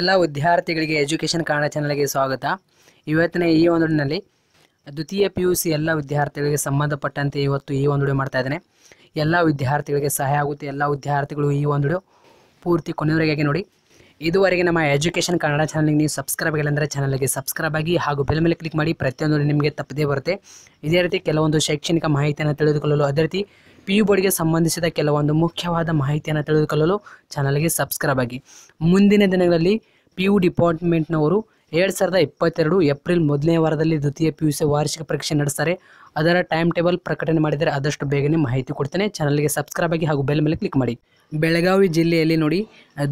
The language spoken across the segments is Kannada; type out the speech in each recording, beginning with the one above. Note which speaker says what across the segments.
Speaker 1: ಎಲ್ಲ ವಿದ್ಯಾರ್ಥಿಗಳಿಗೆ ಎಜುಕೇಷನ್ ಕನ್ನಡ ಚಾನಲ್ಗೆ ಸ್ವಾಗತ ಇವತ್ತಿನ ಈ ಒಂದುಡಿನಲ್ಲಿ ದ್ವಿತೀಯ ಪಿ ಯು ಸಿ ಎಲ್ಲ ವಿದ್ಯಾರ್ಥಿಗಳಿಗೆ ಸಂಬಂಧಪಟ್ಟಂತೆ ಇವತ್ತು ಈ ಒಂದು ಮಾಡ್ತಾ ಇದ್ದೇನೆ ಎಲ್ಲ ವಿದ್ಯಾರ್ಥಿಗಳಿಗೆ ಸಹಾಯ ಆಗುತ್ತೆ ಎಲ್ಲ ವಿದ್ಯಾರ್ಥಿಗಳು ಈ ಒಂದು ಪೂರ್ತಿ ಕೊನೆಯವರೆಗಾಗಿ ನೋಡಿ ಇದುವರೆಗೆ ನಮ್ಮ ಎಜುಕೇಷನ್ ಕನ್ನಡ ಚಾನಲ್ಗೆ ನೀವು ಸಬ್ಸ್ಕ್ರೈಬ್ ಆಗಿಲ್ಲ ಚಾನಲ್ಗೆ ಸಬ್ಸ್ಕ್ರೈಬ್ ಆಗಿ ಹಾಗೂ ಬೆಲ್ ಮೇಲೆ ಕ್ಲಿಕ್ ಮಾಡಿ ಪ್ರತಿಯೊಂದು ನಿಮಗೆ ತಪ್ಪದೇ ಬರುತ್ತೆ ಇದೇ ರೀತಿ ಕೆಲವೊಂದು ಶೈಕ್ಷಣಿಕ ಮಾಹಿತಿಯನ್ನು ತಿಳಿದುಕೊಳ್ಳಲು ಅದೇ ರೀತಿ ಪಿ ಯು ಬೋರ್ಡ್ಗೆ ಸಂಬಂಧಿಸಿದ ಕೆಲವೊಂದು ಮುಖ್ಯವಾದ ಮಾಹಿತಿಯನ್ನು ತಿಳಿದುಕೊಳ್ಳಲು ಚಾನಲ್ಗೆ ಸಬ್ಸ್ಕ್ರೈಬ್ ಆಗಿ ಮುಂದಿನ ದಿನಗಳಲ್ಲಿ ಪಿ ಯು ಡಿಪಾರ್ಟ್ಮೆಂಟ್ನವರು ಎರಡು ಸಾವಿರದ ಇಪ್ಪತ್ತೆರಡು ಏಪ್ರಿಲ್ ಮೊದಲನೇ ವಾರದಲ್ಲಿ ದ್ವಿತೀಯ ಪಿ ಯು ಸಿ ವಾರ್ಷಿಕ ಪರೀಕ್ಷೆ ನಡೆಸ್ತಾರೆ ಅದರ ಟೈಮ್ ಟೇಬಲ್ ಪ್ರಕಟಣೆ ಮಾಡಿದರೆ ಆದಷ್ಟು ಬೇಗನೆ ಮಾಹಿತಿ ಕೊಡ್ತೇನೆ ಚಾನಲ್ಗೆ ಸಬ್ಸ್ಕ್ರೈಬ್ ಆಗಿ ಹಾಗೂ ಬೆಲ್ ಮೇಲೆ ಕ್ಲಿಕ್ ಮಾಡಿ ಬೆಳಗಾವಿ ಜಿಲ್ಲೆಯಲ್ಲಿ ನೋಡಿ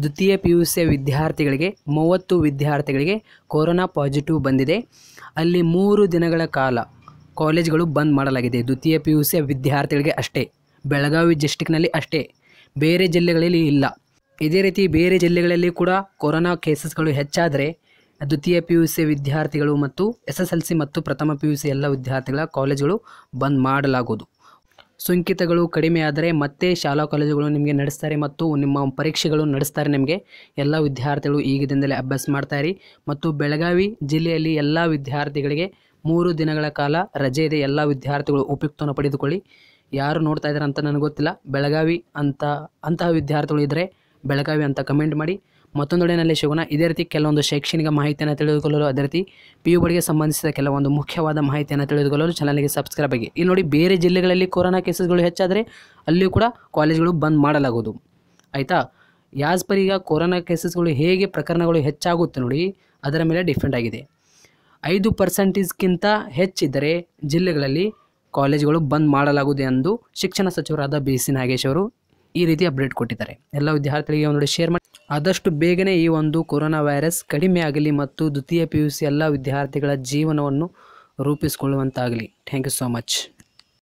Speaker 1: ದ್ವಿತೀಯ ಪಿ ಯು ಸಿ ವಿದ್ಯಾರ್ಥಿಗಳಿಗೆ ಮೂವತ್ತು ವಿದ್ಯಾರ್ಥಿಗಳಿಗೆ ಕೊರೋನಾ ಪಾಸಿಟಿವ್ ಬಂದಿದೆ ಅಲ್ಲಿ ಮೂರು ದಿನಗಳ ಕಾಲ ಕಾಲೇಜ್ಗಳು ಬಂದ್ ಮಾಡಲಾಗಿದೆ ದ್ವಿತೀಯ ಪಿ ಯು ಸಿ ವಿದ್ಯಾರ್ಥಿಗಳಿಗೆ ಅಷ್ಟೇ ಬೆಳಗಾವಿ ಡಿಸ್ಟಿಕ್ನಲ್ಲಿ ಅಷ್ಟೇ ಬೇರೆ ಜಿಲ್ಲೆಗಳಲ್ಲಿ ಇಲ್ಲ ಇದೇ ರೀತಿ ಬೇರೆ ಜಿಲ್ಲೆಗಳಲ್ಲಿ ಕೂಡ ಕೊರೋನಾ ಕೇಸಸ್ಗಳು ಹೆಚ್ಚಾದರೆ ದ್ವಿತೀಯ ಪಿ ಯು ಸಿ ವಿದ್ಯಾರ್ಥಿಗಳು ಮತ್ತು ಎಸ್ ಎಸ್ ಎಲ್ ಸಿ ಮತ್ತು ಪ್ರಥಮ ಪಿ ಯು ಸಿ ಎಲ್ಲ ವಿದ್ಯಾರ್ಥಿಗಳ ಕಾಲೇಜುಗಳು ಬಂದ್ ಮಾಡಲಾಗುವುದು ಸೋಂಕಿತಗಳು ಕಡಿಮೆಯಾದರೆ ಮತ್ತೆ ಶಾಲಾ ಕಾಲೇಜುಗಳು ನಿಮಗೆ ನಡೆಸ್ತಾರೆ ಮತ್ತು ನಿಮ್ಮ ಪರೀಕ್ಷೆಗಳು ನಡೆಸ್ತಾರೆ ನಿಮಗೆ ಎಲ್ಲ ವಿದ್ಯಾರ್ಥಿಗಳು ಈಗಿನಿಂದಲೇ ಅಭ್ಯಾಸ ಮಾಡ್ತಾಯಿರಿ ಮತ್ತು ಬೆಳಗಾವಿ ಜಿಲ್ಲೆಯಲ್ಲಿ ಎಲ್ಲ ವಿದ್ಯಾರ್ಥಿಗಳಿಗೆ ಮೂರು ದಿನಗಳ ಕಾಲ ರಜೆ ಇದೆ ಎಲ್ಲ ವಿದ್ಯಾರ್ಥಿಗಳು ಉಪಯುಕ್ತವನ್ನು ಪಡೆದುಕೊಳ್ಳಿ ಯಾರು ನೋಡ್ತಾ ಇದ್ದಾರೆ ಅಂತ ನನಗೆ ಗೊತ್ತಿಲ್ಲ ಬೆಳಗಾವಿ ಅಂತ ಅಂತಹ ವಿದ್ಯಾರ್ಥಿಗಳು ಇದ್ದರೆ ಬೆಳಗಾವಿ ಅಂತ ಕಮೆಂಟ್ ಮಾಡಿ ಡೇನಲ್ಲಿ ಶಿವನ ಇದೇ ರೀತಿ ಕೆಲವೊಂದು ಶೈಕ್ಷಣಿಕ ಮಾಹಿತಿಯನ್ನು ತಿಳಿದುಕೊಳ್ಳಲು ಅದೇ ರೀತಿ ಪಿ ಯು ಬಡಿಗೆ ಸಂಬಂಧಿಸಿದ ಕೆಲವೊಂದು ಮುಖ್ಯವಾದ ಮಾಹಿತಿಯನ್ನು ತಿಳಿದುಕೊಳ್ಳಲು ಚಾನಲ್ಗೆ ಸಬ್ಸ್ಕ್ರೈಬ್ ಆಗಿ ಇಲ್ಲಿ ನೋಡಿ ಬೇರೆ ಜಿಲ್ಲೆಗಳಲ್ಲಿ ಕೊರೋನಾ ಕೇಸಸ್ಗಳು ಹೆಚ್ಚಾದರೆ ಅಲ್ಲಿಯೂ ಕೂಡ ಕಾಲೇಜ್ಗಳು ಬಂದ್ ಮಾಡಲಾಗುವುದು ಆಯಿತಾ ಯಾಸ್ ಪರಿಗ ಕೊರೋನಾ ಕೇಸಸ್ಗಳು ಹೇಗೆ ಪ್ರಕರಣಗಳು ಹೆಚ್ಚಾಗುತ್ತೆ ನೋಡಿ ಅದರ ಮೇಲೆ ಡಿಫೆಂಡ್ ಆಗಿದೆ ಐದು ಪರ್ಸೆಂಟೇಜ್ಗಿಂತ ಹೆಚ್ಚಿದ್ದರೆ ಜಿಲ್ಲೆಗಳಲ್ಲಿ ಕಾಲೇಜುಗಳು ಬಂದ್ ಮಾಡಲಾಗುವುದು ಎಂದು ಶಿಕ್ಷಣ ಸಚಿವರಾದ ಬಿ ಸಿ ನಾಗೇಶ್ ಅವರು ಈ ರೀತಿ ಅಪ್ಡೇಟ್ ಕೊಟ್ಟಿದ್ದಾರೆ ಎಲ್ಲ ವಿದ್ಯಾರ್ಥಿಗಳಿಗೆ ಒಂದು ಶೇರ್ ಮಾಡಿ ಆದಷ್ಟು ಬೇಗನೆ ಈ ಒಂದು ಕೊರೋನಾ ವೈರಸ್ ಕಡಿಮೆ ಆಗಲಿ ಮತ್ತು ದ್ವಿತೀಯ ಪಿ ಯು ಸಿ ಎಲ್ಲ ವಿದ್ಯಾರ್ಥಿಗಳ ಜೀವನವನ್ನು ರೂಪಿಸಿಕೊಳ್ಳುವಂತಾಗಲಿ ಥ್ಯಾಂಕ್ ಯು ಸೋ ಮಚ್